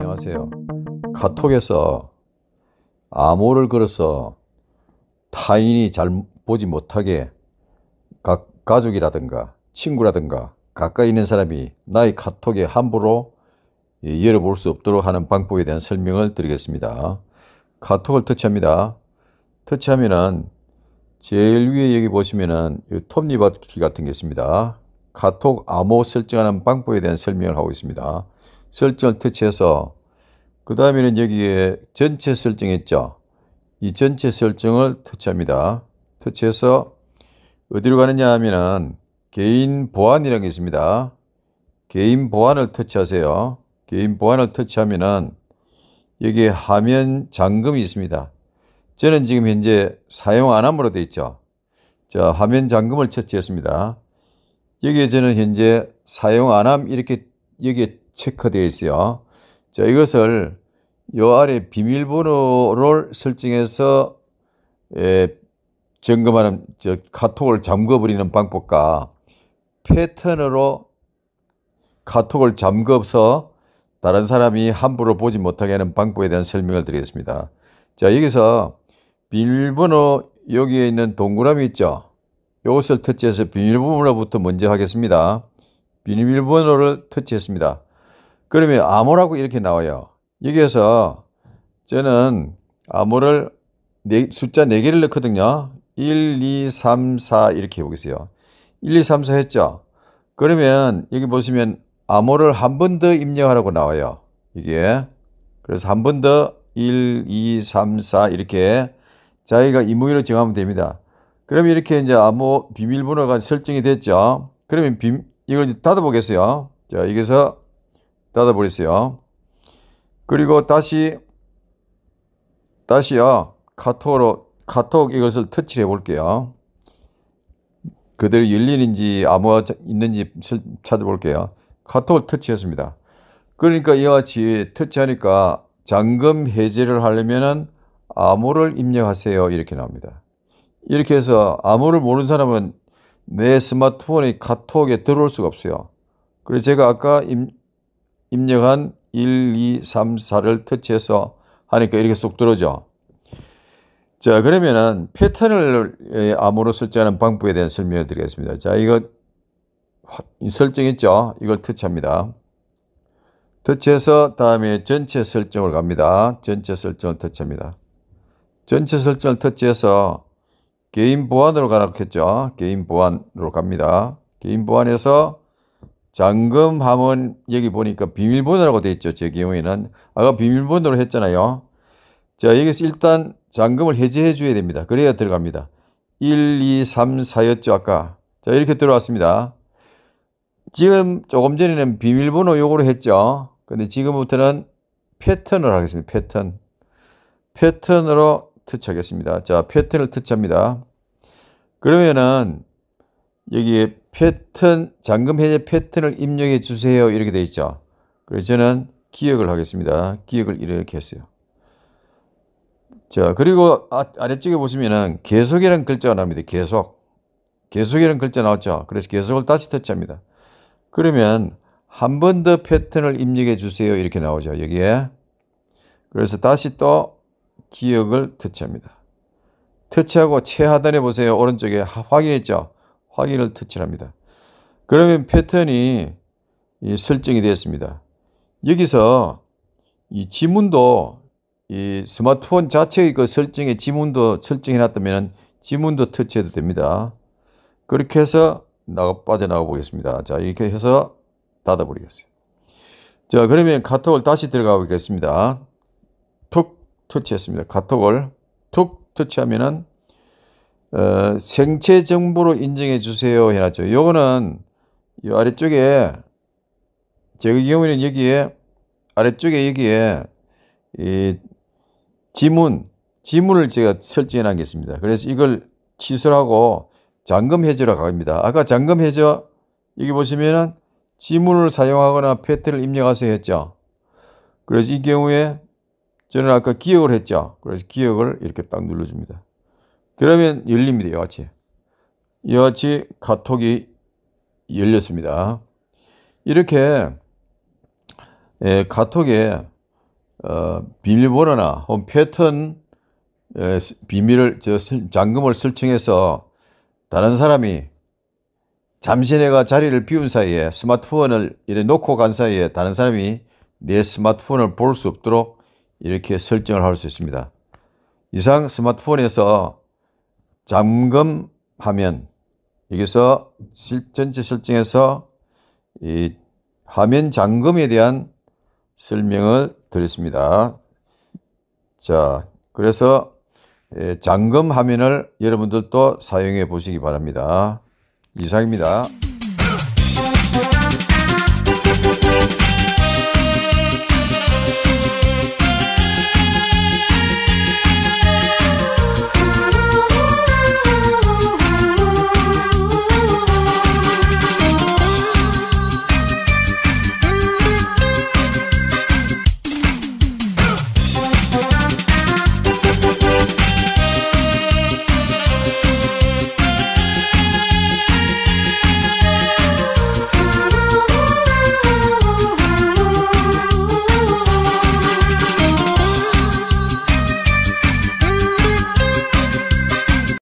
안녕하세요. 카톡에서 암호를 걸어서 타인이 잘 보지 못하게 가, 가족이라든가 친구라든가 가까이 있는 사람이 나의 카톡에 함부로 예, 열어볼 수 없도록 하는 방법에 대한 설명을 드리겠습니다. 카톡을 터치합니다. 터치하면은 제일 위에 여기 보시면은 톱니바퀴 같은 게 있습니다. 카톡 암호 설정하는 방법에 대한 설명을 하고 있습니다. 설정을 터치해서 그 다음에는 여기에 전체 설정 있죠. 이 전체 설정을 터치합니다. 터치해서 어디로 가느냐 하면은 개인 보안이라는 게 있습니다. 개인 보안을 터치하세요. 개인 보안을 터치하면은 여기에 화면 잠금이 있습니다. 저는 지금 현재 사용 안 함으로 되어 있죠. 자, 화면 잠금을 터치했습니다. 여기에 저는 현재 사용 안함 이렇게 여기에 체크되어 있어요. 자, 이것을 요 아래 비밀번호를 설정해서 예, 점검하는 저 카톡을 잠궈버리는 방법과 패턴으로 카톡을 잠궈서 다른 사람이 함부로 보지 못하게 하는 방법에 대한 설명을 드리겠습니다. 자, 여기서 비밀번호 여기에 있는 동그라미 있죠? 이것을 터치해서 비밀번호부터 먼저 하겠습니다. 비밀번호를 터치했습니다. 그러면 암호라고 이렇게 나와요. 여기에서 저는 암호를 네, 숫자 4개를 넣거든요. 1, 2, 3, 4 이렇게 해보겠어요. 1, 2, 3, 4 했죠? 그러면 여기 보시면 암호를 한 번 더 입력하라고 나와요. 이게. 그래서 한 번 더 1, 2, 3, 4 이렇게 자기가 임무일을 정하면 됩니다. 그러면 이렇게 이제 암호 비밀번호가 설정이 됐죠. 그러면 비, 이걸 닫아보겠어요. 자, 여기서 닫아버리어요 그리고 다시 다시요 카톡으로 카톡 이것을 터치해 볼게요. 그대로 열린인지 암호가 있는지 찾아볼게요. 카톡을 터치했습니다. 그러니까 이와 같이 터치하니까 잠금 해제를 하려면은 암호를 입력하세요 이렇게 나옵니다. 이렇게 해서 암호를 모르는 사람은 내 스마트폰의 카톡에 들어올 수가 없어요. 그래서 제가 아까 입력한 1, 2, 3, 4를 터치해서 하니까 이렇게 쏙 들어오죠. 자, 그러면은 패턴을 암호로 설정하는 방법에 대한 설명을 드리겠습니다. 자, 이거 설정했죠? 이걸 터치합니다. 터치해서 다음에 전체 설정을 갑니다. 전체 설정을 터치합니다. 전체 설정을 터치해서 개인 보안으로 가라고 했죠. 개인 보안으로 갑니다. 개인 보안에서 잠금함은 여기 보니까 비밀번호라고 되어 있죠. 제 경우에는 아까 비밀번호로 했잖아요. 자 여기서 일단 잠금을 해제해 줘야 됩니다. 그래야 들어갑니다. 1, 2, 3, 4였죠 아까. 자 이렇게 들어왔습니다. 지금 조금 전에는 비밀번호 요구를 했죠. 근데 지금부터는 패턴을 하겠습니다. 패턴. 패턴으로 터치하겠습니다. 자, 패턴을 터치합니다. 그러면은 여기 에 패턴, 잠금 해제 패턴을 입력해 주세요. 이렇게 돼 있죠. 그래서 저는 기억을 하겠습니다. 기억을 이렇게 했어요. 자, 그리고 아, 래쪽에 보시면은 계속이라는 글자가 나옵니다. 계속. 계속이라는 글자 나왔죠. 그래서 계속을 다시 터치합니다. 그러면 한 번 더 패턴을 입력해 주세요. 이렇게 나오죠. 여기에. 그래서 다시 또 기억을 터치합니다. 터치하고 최하단에 보세요. 오른쪽에 확인했죠. 확인을 터치합니다. 그러면 패턴이 설정이 되었습니다. 여기서 이 지문도 이 스마트폰 자체의 그 설정에 지문도 설정해 놨다면 지문도 터치해도 됩니다. 그렇게 해서 나가 빠져나가 보겠습니다. 자, 이렇게 해서 닫아 버리겠어요. 자, 그러면 카톡을 다시 들어가 보겠습니다. 툭 터치했습니다. 카톡을 툭 터치하면은 어, 생체 정보로 인정해 주세요 해놨죠. 요거는 이 아래쪽에 제 경우에는 여기에 아래쪽에 여기에 이 지문 지문을 제가 설정해 놨겠습니다. 그래서 이걸 취소하고 잠금 해제로 갑니다. 아까 잠금 해제 여기 보시면은 지문을 사용하거나 패턴을 입력하세요 했죠. 그래서 이 경우에 저는 아까 기억을 했죠. 그래서 기억을 이렇게 딱 눌러줍니다. 그러면 열립니다. 여와 같이. 이와 같이 카톡이 열렸습니다. 이렇게 예, 카톡에 어, 비밀번호나 혹은 패턴 예, 비밀을 저, 잠금을 설정해서 다른 사람이 잠시 내가 자리를 비운 사이에 스마트폰을 이래 놓고 간 사이에 다른 사람이 내 스마트폰을 볼 수 없도록 이렇게 설정을 할 수 있습니다. 이상 스마트폰에서 잠금화면 여기서 실, 전체 설정에서 이 화면 잠금에 대한 설명을 드렸습니다. 자, 그래서 예, 잠금 화면을 여러분들도 사용해 보시기 바랍니다. 이상입니다.